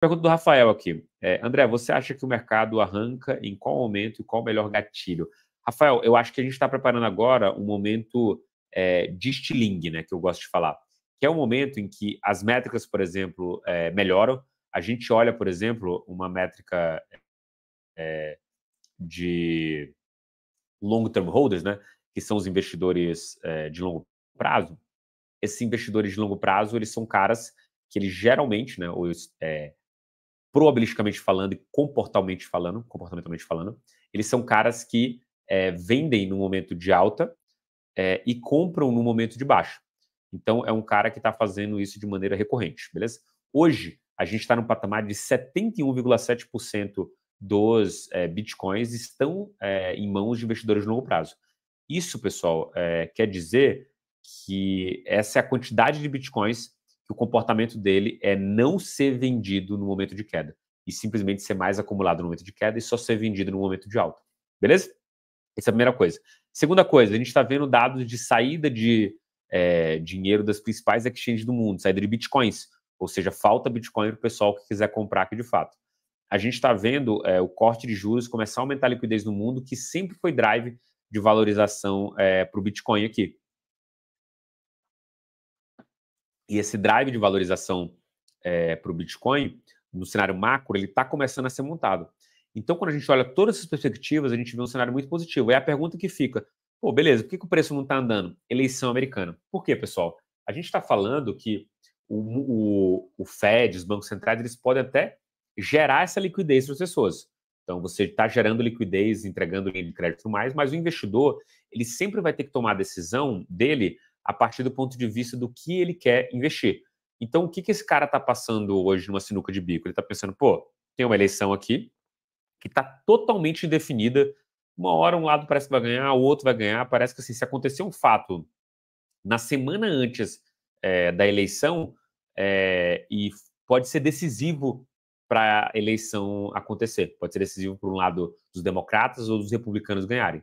Pergunta do Rafael aqui. É, André, você acha que o mercado arranca em qual momento e qual o melhor gatilho? Rafael, eu acho que a gente está preparando agora um momento é, de estilingue, né, que eu gosto de falar, que é o um momento em que as métricas, por exemplo, é, melhoram. A gente olha, por exemplo, uma métrica é, de long-term holders, né, que são os investidores é, de longo prazo. Esses investidores de longo prazo, eles são caras que eles geralmente, né, ou, é, probabilisticamente falando e comportalmente falando, comportamentalmente falando, eles são caras que é, vendem no momento de alta é, e compram no momento de baixa. Então, é um cara que está fazendo isso de maneira recorrente, beleza? Hoje, a gente está no patamar de 71,7% dos é, bitcoins estão é, em mãos de investidores de longo prazo. Isso, pessoal, é, quer dizer que essa é a quantidade de bitcoins que o comportamento dele é não ser vendido no momento de queda e simplesmente ser mais acumulado no momento de queda e só ser vendido no momento de alta. Beleza? Essa é a primeira coisa. Segunda coisa, a gente está vendo dados de saída de é, dinheiro das principais exchanges do mundo, saída de bitcoins, ou seja, falta bitcoin para o pessoal que quiser comprar aqui de fato. A gente está vendo é, o corte de juros começar a aumentar a liquidez no mundo, que sempre foi drive de valorização é, eh, para o bitcoin aqui. E esse drive de valorização é, eh, para o Bitcoin, no cenário macro, ele está começando a ser montado. Então, quando a gente olha todas essas perspectivas, a gente vê um cenário muito positivo. É a pergunta que fica: pô, beleza, por que, que o preço não está andando? Eleição americana. Por quê, pessoal? A gente está falando que o, o, o, Fed, os bancos centrais, eles podem até gerar essa liquidez para as pessoas. Então, você está gerando liquidez, entregando linha de crédito e tudo mais, mas o investidor, ele sempre vai ter que tomar a decisão dele a partir do ponto de vista do que ele quer investir. Então, o que, que esse cara está passando hoje numa sinuca de bico? Ele está pensando, pô, tem uma eleição aqui que está totalmente indefinida. Uma hora um lado parece que vai ganhar, o outro vai ganhar. Parece que assim, se acontecer um fato na semana antes é, da eleição, é, e pode ser decisivo para a eleição acontecer. Pode ser decisivo para um lado dos democratas ou dos republicanos ganharem.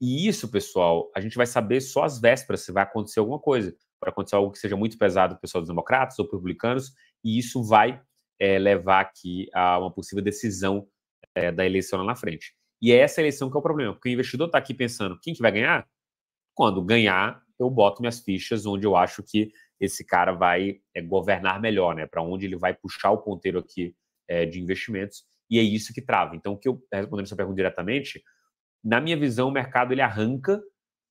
E isso, pessoal, a gente vai saber só às vésperas se vai acontecer alguma coisa. Para acontecer algo que seja muito pesado para o pessoal dos democratas ou republicanos, e isso vai é, levar aqui a uma possível decisão é, da eleição lá na frente. E é essa eleição que é o problema, porque o investidor está aqui pensando quem que vai ganhar? Quando ganhar, eu boto minhas fichas onde eu acho que esse cara vai é, governar melhor, né? Para onde ele vai puxar o ponteiro aqui de investimentos, e é isso que trava. Então, o que eu respondendo essa pergunta diretamente, na minha visão, o mercado ele arranca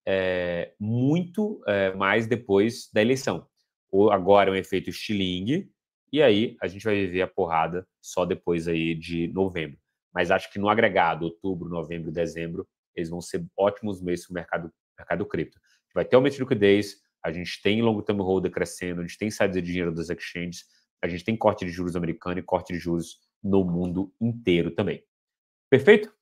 é, muito é, mais depois da eleição. Ou agora é um efeito estilingue, e aí a gente vai viver a porrada só depois aí de novembro. Mas acho que no agregado, outubro, novembro, dezembro, eles vão ser ótimos meses para o mercado, mercado cripto. Vai ter aumento de liquidez, a gente tem longo term holder crescendo, a gente tem saída de dinheiro das exchanges, a gente tem corte de juros americano e corte de juros no mundo inteiro também. Perfeito?